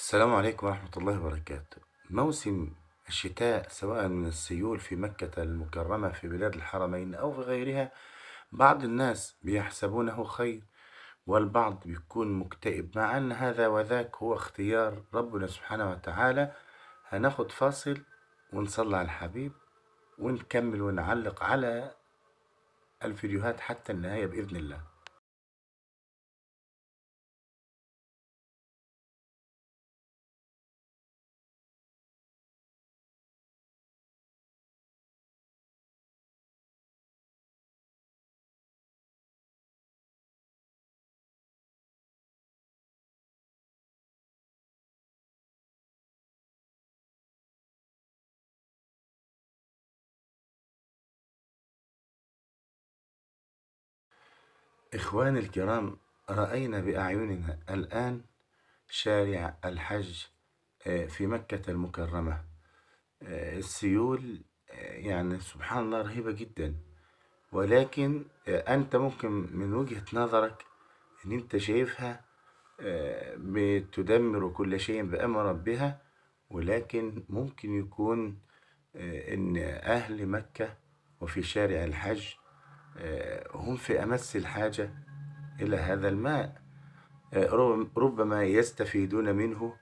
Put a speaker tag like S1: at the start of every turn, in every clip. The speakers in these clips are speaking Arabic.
S1: السلام عليكم ورحمة الله وبركاته موسم الشتاء سواء من السيول في مكة المكرمة في بلاد الحرمين أو في غيرها بعض الناس بيحسبونه خير والبعض بيكون مكتئب مع أن هذا وذاك هو اختيار ربنا سبحانه وتعالى هناخد فاصل ونصلي على الحبيب ونكمل ونعلق على الفيديوهات حتى النهاية بإذن الله إخواني الكرام رأينا بأعيننا الآن شارع الحج آه، في مكة المكرمة آه، السيول آه، يعني سبحان الله رهيبة جدا ولكن أنت ممكن من وجهة نظرك أن أنت شايفها بتدمر كل شيء بأمر ربها ولكن ممكن يكون أن أهل مكة وفي شارع الحج آه، هم في أمس الحاجة إلى هذا الماء آه، ربما يستفيدون منه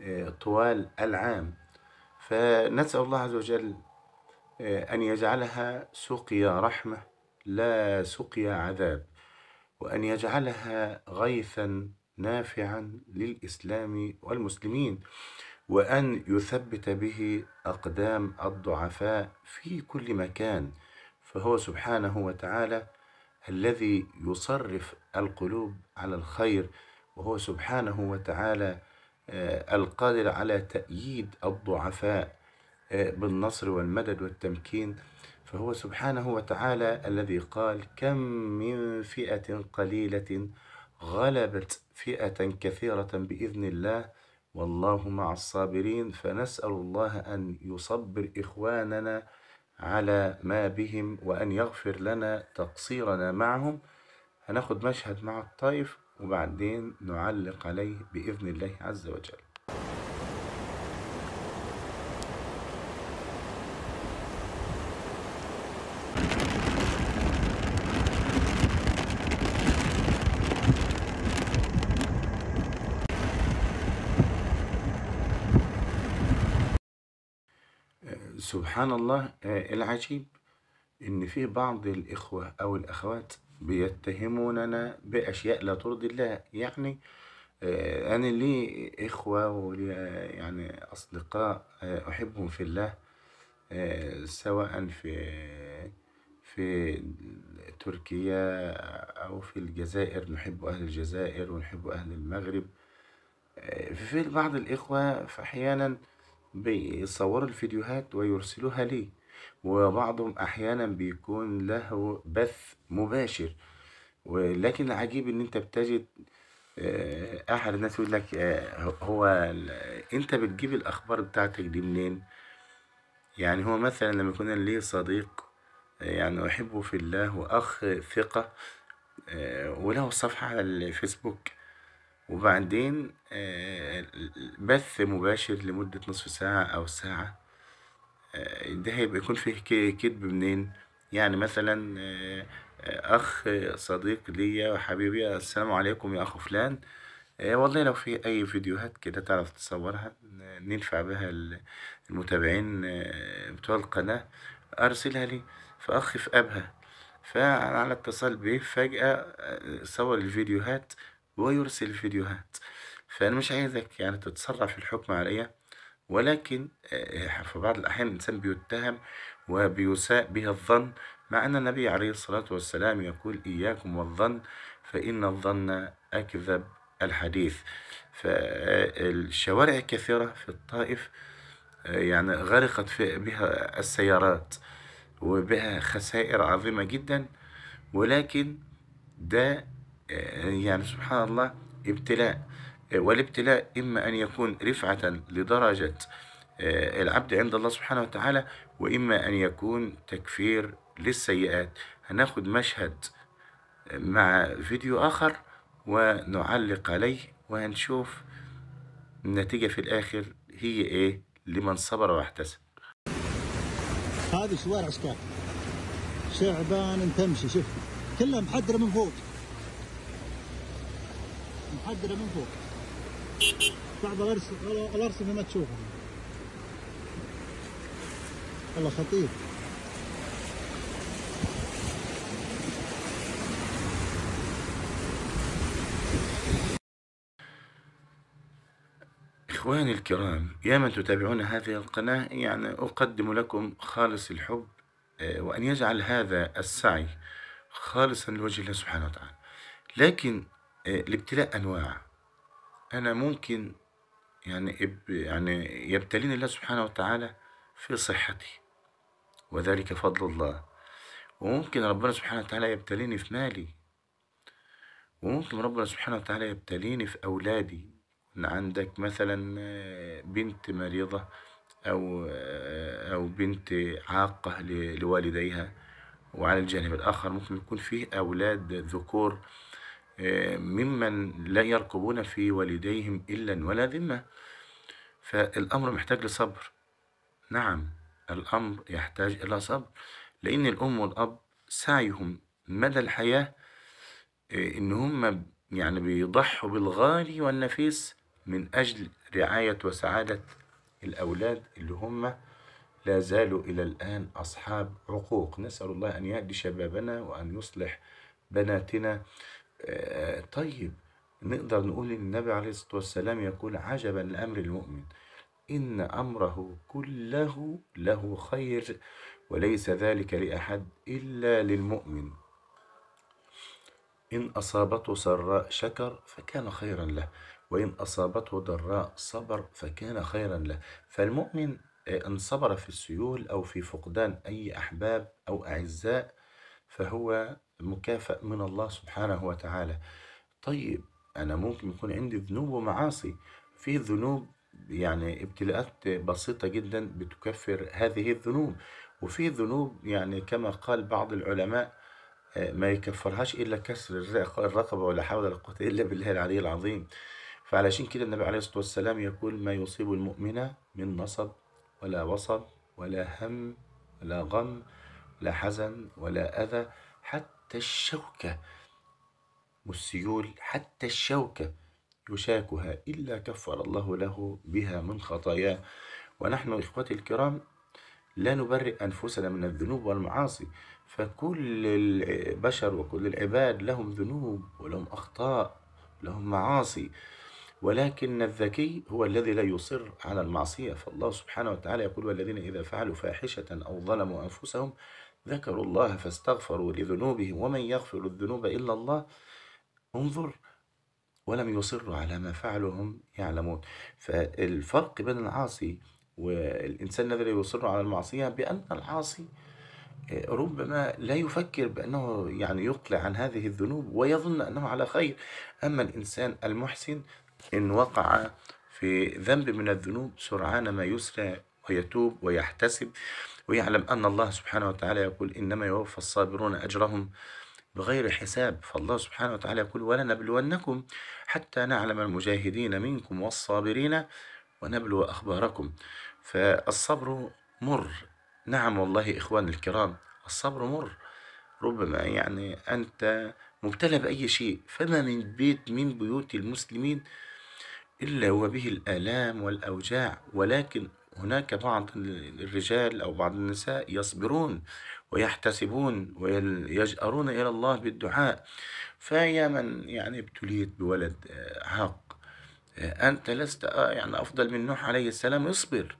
S1: آه، طوال العام فنسأل الله عز وجل أن يجعلها سقيا رحمة لا سقيا عذاب وأن يجعلها غيثا نافعا للإسلام والمسلمين وأن يثبت به أقدام الضعفاء في كل مكان فهو سبحانه وتعالى الذي يصرف القلوب على الخير وهو سبحانه وتعالى آه، القادر على تأييد الضعفاء آه، بالنصر والمدد والتمكين فهو سبحانه وتعالى الذي قال كم من فئة قليلة غلبت فئة كثيرة بإذن الله والله مع الصابرين فنسأل الله أن يصبر إخواننا على ما بهم وأن يغفر لنا تقصيرنا معهم هناخد مشهد مع الطائف وبعدين نعلق عليه بإذن الله عز وجل سبحان الله آه، العجيب إن في بعض الإخوة أو الأخوات بيتهموننا بأشياء لا ترضي الله يعني آه، أنا لي إخوة ولي آه، يعني أصدقاء أحبهم في الله سواء في في تركيا أو في الجزائر نحب أهل الجزائر ونحب أهل المغرب في بعض الإخوة فأحيانا بيصوروا الفيديوهات ويرسلوها لي وبعضهم احيانا بيكون له بث مباشر ولكن العجيب ان انت بتجد آه، احد الناس يقول لك آه، هو انت بتجيب الاخبار بتاعتك دي منين يعني هو مثلا لما يكون لي صديق آه، يعني احبه في الله واخ ثقه وله صفحه على الفيسبوك وبعدين آه، بث مباشر لمدة نصف ساعة أو ساعة آه، ده هيبقى يكون فيه كذب منين يعني مثلا آه، أخ صديق ليا وحبيبي السلام عليكم يا أخو فلان والله لو في أي فيديوهات كده تعرف تصورها ننفع بها المتابعين بتوع القناة أرسلها لي فأخ في أبها فأنا على اتصال بيه فجأة صور الفيديوهات ويرسل فيديوهات فأنا مش عايزك يعني تتسرع في الحكم عليا ولكن آه، في بعض الأحيان الإنسان بيتهم وبيساء به الظن مع أن النبي عليه الصلاة والسلام يقول إياكم والظن فإن الظن أكذب الحديث فالشوارع كثيرة في الطائف آه، يعني غرقت في بها السيارات وبها خسائر عظيمة جدا ولكن ده يعني سبحان الله ابتلاء والابتلاء إما أن يكون رفعة لدرجة آه، العبد عند الله سبحانه وتعالى وإما أن يكون تكفير للسيئات هناخد مشهد آه، مع فيديو آخر ونعلق عليه وهنشوف النتيجة في الآخر هي إيه لمن صبر واحتسب هذه شوارع سكار شعبان تمشي شوف كلها محدرة من فوق محدده من فوق بعض الارصفه ما تشوفها والله خطير إخواني الكرام يا من تتابعون هذه القناة يعني أقدم لكم خالص الحب آه، وأن يجعل هذا السعي خالصا لوجه الله سبحانه وتعالى لكن الابتلاء آه، انواع انا ممكن يعني يعني يبتليني الله سبحانه وتعالى في صحتي وذلك فضل الله وممكن ربنا سبحانه وتعالى يبتليني في مالي وممكن ربنا سبحانه وتعالى يبتليني في أولادي إن عندك مثلا آه، بنت مريضة أو آه، أو بنت عاقة لوالديها وعلى الجانب الآخر ممكن يكون فيه أولاد ذكور ممن لا يرقبون في والديهم إلا ولا ذمة فالأمر محتاج لصبر نعم الأمر يحتاج إلى صبر لأن الأم والأب سعيهم مدى الحياة آه، إن هم يعني بيضحوا بالغالي والنفيس من أجل رعاية وسعادة الأولاد اللي هم لا زالوا إلى الآن أصحاب عقوق نسأل الله أن يهدي شبابنا وأن يصلح بناتنا آه، طيب نقدر نقول إن النبي عليه الصلاة والسلام يقول عجبا لأمر المؤمن إن أمره كله له خير وليس ذلك لأحد إلا للمؤمن إن أصابته سراء شكر فكان خيرا له وإن أصابته ضراء صبر فكان خيرا له فالمؤمن آه، إن صبر في السيول أو في فقدان أي أحباب أو أعزاء فهو مكافأ من الله سبحانه وتعالى طيب أنا ممكن يكون عندي ذنوب ومعاصي في ذنوب يعني ابتلاءات بسيطة جدا بتكفر هذه الذنوب وفي ذنوب يعني كما قال بعض العلماء آه، ما يكفرهاش إلا كسر الرقبة ولا حول ولا قوة إلا بالله العلي العظيم فعلشان كده النبي عليه الصلاة والسلام يقول ما يصيب المؤمن من نصب ولا وصب ولا هم ولا غم ولا حزن ولا أذى حتى حتى الشوكة والسيول حتى الشوكة يشاكها إلا كفر الله له بها من خطاياه ونحن إخوتي الكرام لا نبرئ أنفسنا من الذنوب والمعاصي فكل البشر وكل العباد لهم ذنوب ولهم أخطاء لهم معاصي ولكن الذكي هو الذي لا يصر على المعصية فالله سبحانه وتعالى يقول والذين إذا فعلوا فاحشة أو ظلموا أنفسهم ذكروا الله فاستغفروا لذنوبهم ومن يغفر الذنوب إلا الله انظر ولم يصروا على ما فعلوا هم يعلمون فالفرق بين العاصي والإنسان الذي يصر على المعصية بأن العاصي ربما لا يفكر بأنه يعني يقلع عن هذه الذنوب ويظن أنه على خير أما الإنسان المحسن إن وقع في ذنب من الذنوب سرعان ما يسرع ويتوب ويحتسب ويعلم أن الله سبحانه وتعالى يقول إنما يوفى الصابرون أجرهم بغير حساب فالله سبحانه وتعالى يقول ولنبلونكم حتى نعلم المجاهدين منكم والصابرين ونبلو أخباركم فالصبر مر نعم والله إخواني الكرام الصبر مر ربما يعني أنت مبتلى بأي شيء فما من بيت من بيوت المسلمين إلا وبه الآلام والأوجاع ولكن هناك بعض الرجال أو بعض النساء يصبرون ويحتسبون ويجأرون إلى الله بالدعاء فيا من يعني ابتليت بولد آه، عاق آه، أنت لست آه، يعني أفضل من نوح عليه السلام اصبر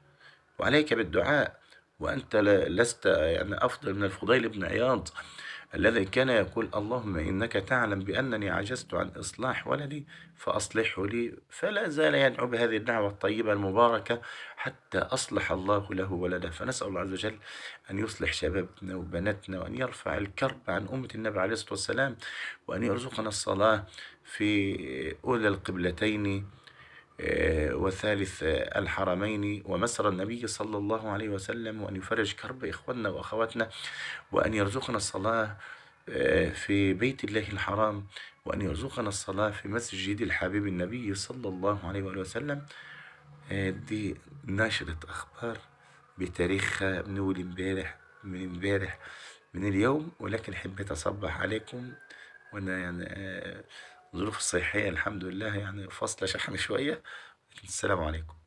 S1: وعليك بالدعاء وأنت لست يعني أفضل من الفضيل بن عياض الذي كان يقول اللهم إنك تعلم بأنني عجزت عن إصلاح ولدي فأصلحه لي فلا زال يدعو بهذه الدعوة الطيبة المباركة حتى أصلح الله له ولده فنسأل الله عز وجل أن يصلح شبابنا وبناتنا وأن يرفع الكرب عن أمة النبي عليه الصلاة والسلام وأن يرزقنا الصلاة في أولى القبلتين آه، وثالث آه، الحرمين ومسر النبي صلى الله عليه وسلم وأن يفرج كرب إخواننا وأخواتنا وأن يرزقنا الصلاة آه، في بيت الله الحرام وأن يرزقنا الصلاة في مسجد الحبيب النبي صلى الله عليه وآله وسلم دي نشرة أخبار بتاريخها من أول امبارح من امبارح من اليوم ولكن حبيت أصبح عليكم وأنا يعني الظروف الصيحية الحمد لله يعني فاصلة شحن شوية السلام عليكم